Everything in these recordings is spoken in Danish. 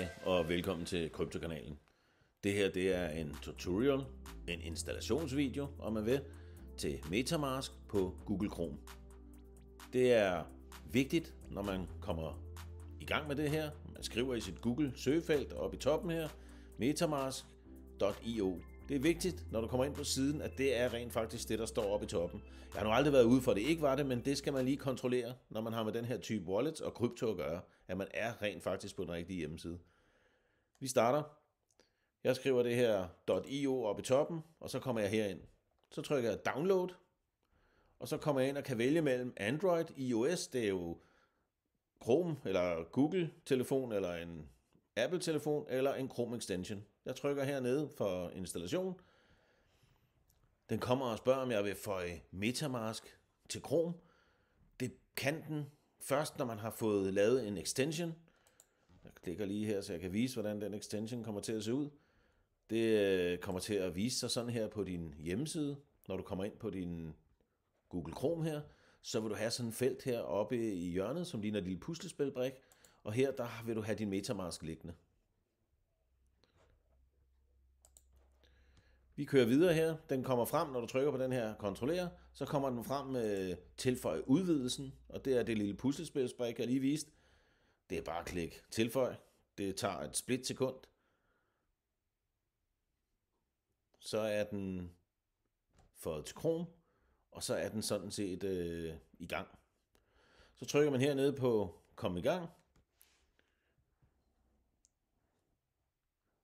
Hej og velkommen til Kryptokanalen. Det her det er en tutorial, en installationsvideo om man vil, til Metamask på Google Chrome. Det er vigtigt, når man kommer i gang med det her. Man skriver i sit Google søgefelt oppe i toppen her, metamask.io det er vigtigt, når du kommer ind på siden, at det er rent faktisk det, der står oppe i toppen. Jeg har nu aldrig været ude for, at det ikke var det, men det skal man lige kontrollere, når man har med den her type wallet og krypto at gøre, at man er rent faktisk på den rigtige hjemmeside. Vi starter. Jeg skriver det her .io oppe i toppen, og så kommer jeg herind. Så trykker jeg download, og så kommer jeg ind og kan vælge mellem Android, iOS, det er jo Chrome eller Google-telefon eller en Apple-telefon eller en Chrome extension. Jeg trykker hernede for installation. Den kommer og spørger, om jeg vil føje Metamask til Chrome. Det kan den først, når man har fået lavet en extension. Jeg klikker lige her, så jeg kan vise, hvordan den extension kommer til at se ud. Det øh, kommer til at vise sig sådan her på din hjemmeside. Når du kommer ind på din Google Chrome her, så vil du have sådan et felt her oppe i hjørnet, som ligner et lille puslespilbrik. Og her der vil du have din Metamask liggende. Vi kører videre her. Den kommer frem, når du trykker på den her kontrollerer. så kommer den frem med tilføj udvidelsen, og det er det lille puslespilsbrik, jeg lige viste. Det er bare klik tilføj. Det tager et split sekund. Så er den fået til krom, og så er den sådan set øh, i gang. Så trykker man hernede på kom i gang,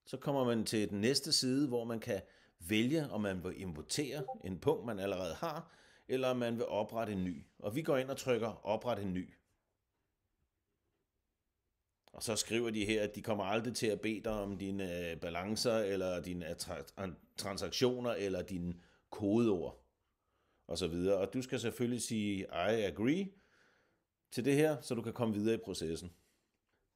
så kommer man til den næste side, hvor man kan vælge, om man vil importere en punkt, man allerede har, eller om man vil oprette en ny. Og vi går ind og trykker opret en ny. Og så skriver de her, at de kommer aldrig til at bede dig om dine øh, balancer, eller dine transaktioner, eller dine kodeord, og så videre. Og du skal selvfølgelig sige, I agree til det her, så du kan komme videre i processen.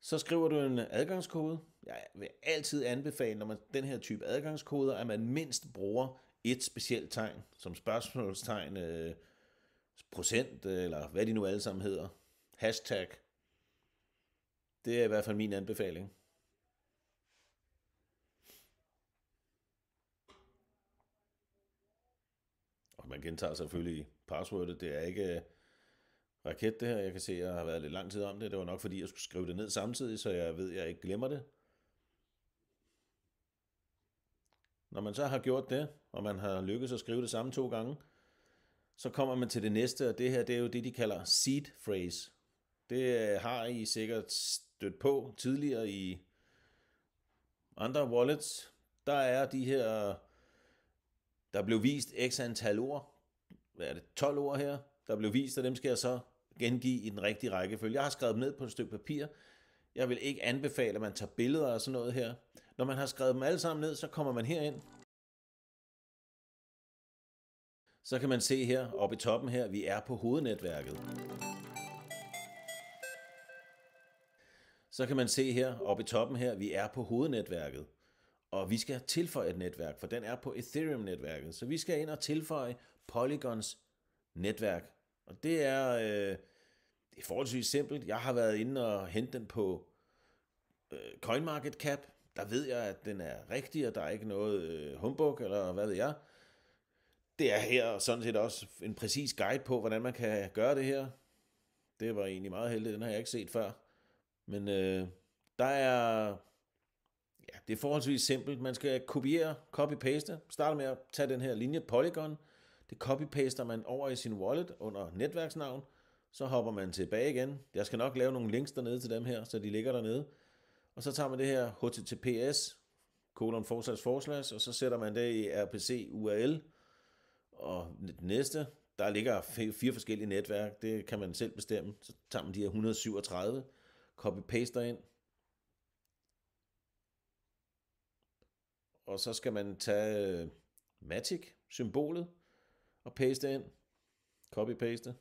Så skriver du en adgangskode. Jeg vil altid anbefale, når man den her type adgangskoder, at man mindst bruger et specielt tegn, som spørgsmålstegn, øh, procent, øh, eller hvad de nu alle sammen hedder. Hashtag. Det er i hvert fald min anbefaling. Og man gentager selvfølgelig passwordet. Det er ikke øh, raket det her. Jeg kan se, at jeg har været lidt lang tid om det. Det var nok, fordi jeg skulle skrive det ned samtidig, så jeg ved, at jeg ikke glemmer det. Når man så har gjort det, og man har lykkedes at skrive det samme to gange, så kommer man til det næste, og det her det er jo det, de kalder seed phrase. Det øh, har I sikkert stødt på tidligere i andre wallets. Der er de her, der blev vist x antal ord. Hvad er det, 12 ord her? der blev vist, og dem skal jeg så gengive i den rigtige rækkefølge. Jeg har skrevet dem ned på et stykke papir. Jeg vil ikke anbefale, at man tager billeder og sådan noget her. Når man har skrevet dem alle sammen ned, så kommer man herind. Så kan man se her oppe i toppen her, vi er på hovednetværket. Så kan man se her oppe i toppen her, vi er på hovednetværket. Og vi skal tilføje et netværk, for den er på Ethereum-netværket. Så vi skal ind og tilføje Polygons netværk. Og det er, øh, det er forholdsvis simpelt. Jeg har været inde og hente den på øh, CoinMarketCap. Der ved jeg, at den er rigtig, og der er ikke noget øh, humbug, eller hvad ved jeg. Det er her sådan set også en præcis guide på, hvordan man kan gøre det her. Det var egentlig meget heldigt, den har jeg ikke set før. Men øh, der er Ja, det er forholdsvis simpelt. Man skal kopiere, copy-paste, starte med at tage den her linje, polygon, det copypaster man over i sin wallet under netværksnavn, så hopper man tilbage igen. Jeg skal nok lave nogle links dernede til dem her, så de ligger dernede. Og så tager man det her https, kolon forslags forslags, og så sætter man det i RPC URL. Og det næste, der ligger fire forskellige netværk, det kan man selv bestemme. Så tager man de her 137, copy-paster ind. Og så skal man tage øh, Matic, symbolet, og paste ind. Copy-paste.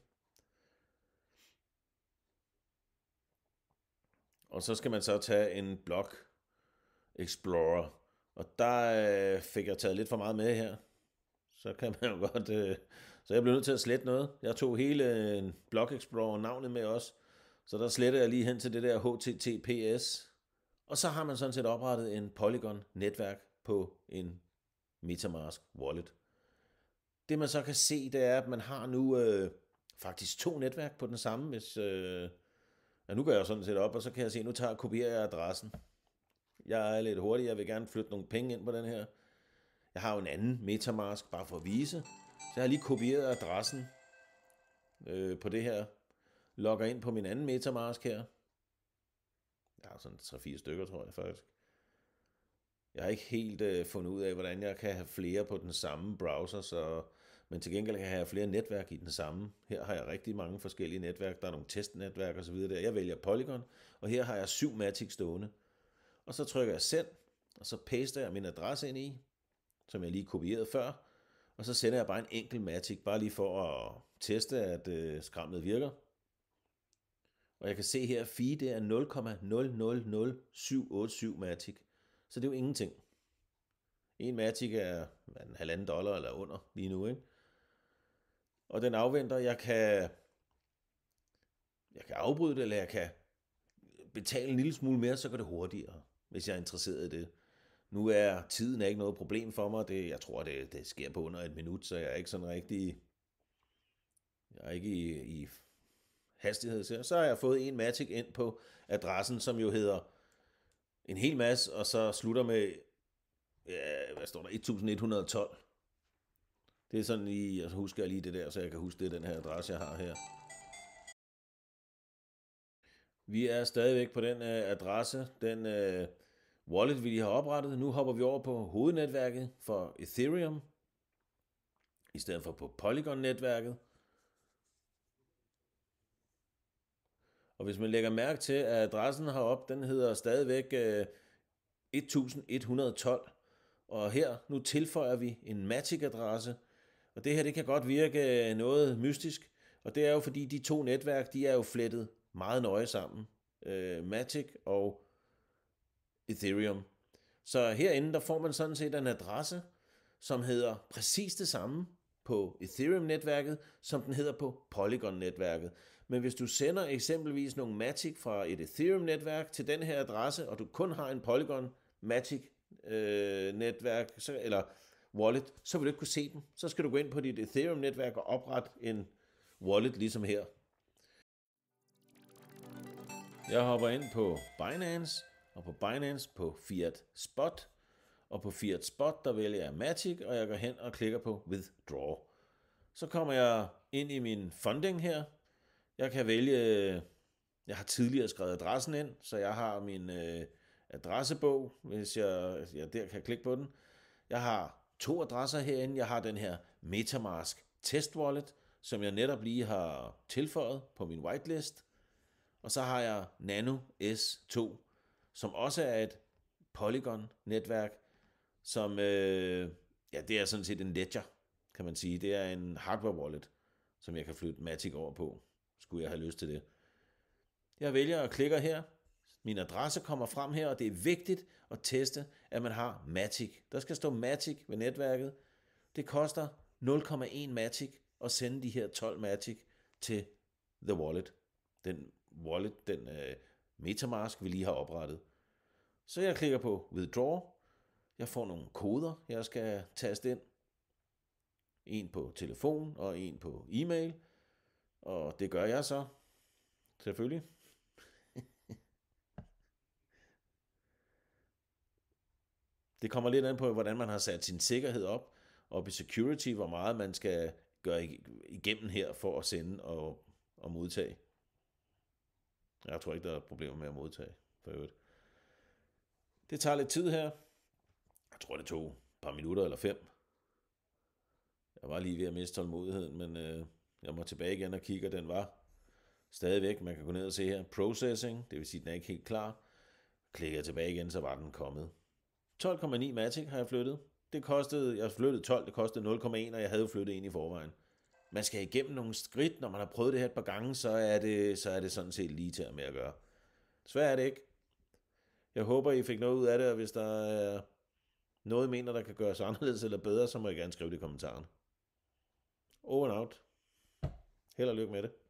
Og så skal man så tage en blok Explorer. Og der øh, fik jeg taget lidt for meget med her. Så kan man jo godt... Øh, så jeg blev nødt til at slette noget. Jeg tog hele øh, Block Explorer navnet med også. Så der sletter jeg lige hen til det der HTTPS. Og så har man sådan set oprettet en Polygon-netværk på en Metamask wallet. Det man så kan se, det er, at man har nu øh, faktisk to netværk på den samme. Hvis, øh, ja, nu går jeg sådan set op, og så kan jeg se, nu tager, kopierer jeg adressen. Jeg er lidt hurtig, jeg vil gerne flytte nogle penge ind på den her. Jeg har jo en anden Metamask, bare for at vise. Så jeg har lige kopieret adressen øh, på det her. Logger ind på min anden Metamask her. Jeg har sådan 3-4 stykker, tror jeg faktisk. Jeg har ikke helt øh, fundet ud af, hvordan jeg kan have flere på den samme browser, så men til gengæld kan jeg have flere netværk i den samme. Her har jeg rigtig mange forskellige netværk, der er nogle testnetværk osv. Der. Jeg vælger Polygon, og her har jeg syv Matic stående. Og så trykker jeg send, og så paster jeg min adresse ind i, som jeg lige kopierede før, og så sender jeg bare en enkelt Matic, bare lige for at teste, at øh, virker. Og jeg kan se her, at phi det er 0,000787 Matic. Så det er jo ingenting. En Matic er en halvanden dollar eller under lige nu, ikke? og den afventer, jeg kan, jeg kan afbryde det, eller jeg kan betale en lille smule mere, så går det hurtigere, hvis jeg er interesseret i det. Nu er tiden er ikke noget problem for mig. Det, jeg tror, det, det sker på under et minut, så jeg er ikke sådan rigtig... Jeg er ikke i, i hastighed Så, Så har jeg fået en matik ind på adressen, som jo hedder en hel masse, og så slutter med, ja, hvad står der, 1112. Det er sådan lige, og så husker jeg lige det der, så jeg kan huske, det er den her adresse, jeg har her. Vi er stadigvæk på den øh, adresse, den øh, wallet, vi lige har oprettet. Nu hopper vi over på hovednetværket for Ethereum, i stedet for på Polygon-netværket. Og hvis man lægger mærke til, at adressen heroppe, den hedder stadigvæk øh, 1112. Og her, nu tilføjer vi en Matic-adresse, og det her, det kan godt virke øh, noget mystisk, og det er jo fordi, de to netværk, de er jo flettet meget nøje sammen. Øh, Matic og Ethereum. Så herinde, der får man sådan set en adresse, som hedder præcis det samme på Ethereum-netværket, som den hedder på Polygon-netværket. Men hvis du sender eksempelvis nogle Matic fra et Ethereum-netværk til den her adresse, og du kun har en Polygon Matic øh, netværk, så, eller wallet, så vil du ikke kunne se dem. Så skal du gå ind på dit Ethereum-netværk og oprette en wallet ligesom her. Jeg hopper ind på Binance, og på Binance på Fiat Spot, og på Fiat Spot, der vælger jeg Matic, og jeg går hen og klikker på Withdraw. Så kommer jeg ind i min funding her. Jeg kan vælge, jeg har tidligere skrevet adressen ind, så jeg har min øh, adressebog, hvis jeg, jeg der kan klikke på den. Jeg har to adresser herinde. Jeg har den her Metamask Test Wallet, som jeg netop lige har tilføjet på min whitelist. Og så har jeg Nano S2, som også er et Polygon-netværk, som, øh, ja, det er sådan set en ledger, kan man sige. Det er en hardware-wallet, som jeg kan flytte Matic over på, skulle jeg have lyst til det. Jeg vælger og klikker her, min adresse kommer frem her, og det er vigtigt at teste, at man har Matic. Der skal stå Matic ved netværket. Det koster 0,1 Matic at sende de her 12 Matic til The Wallet. Den wallet, den uh, Metamask, vi lige har oprettet. Så jeg klikker på Withdraw. Jeg får nogle koder, jeg skal taste ind. En på telefon og en på e-mail. Og det gør jeg så. Selvfølgelig. Det kommer lidt an på, hvordan man har sat sin sikkerhed op, og i security, hvor meget man skal gøre igennem her for at sende og, og modtage. Jeg tror ikke, der er problemer med at modtage, for øvrigt. Det tager lidt tid her. Jeg tror, det tog et par minutter eller fem. Jeg var lige ved at miste tålmodigheden, men øh, jeg må tilbage igen og kigge, og den var stadigvæk. Man kan gå ned og se her, processing, det vil sige, den er ikke helt klar. Klikker jeg tilbage igen, så var den kommet. 12,9 Matic har jeg flyttet. Det kostede, jeg flyttede 12, det kostede 0,1, og jeg havde flyttet ind i forvejen. Man skal igennem nogle skridt, når man har prøvet det her et par gange, så er det, så er det sådan set lige til at med at gøre. Svært er det ikke. Jeg håber, I fik noget ud af det, og hvis der er noget, I mener, der kan gøres anderledes eller bedre, så må I gerne skrive det i kommentaren. Over and out. Held og lykke med det.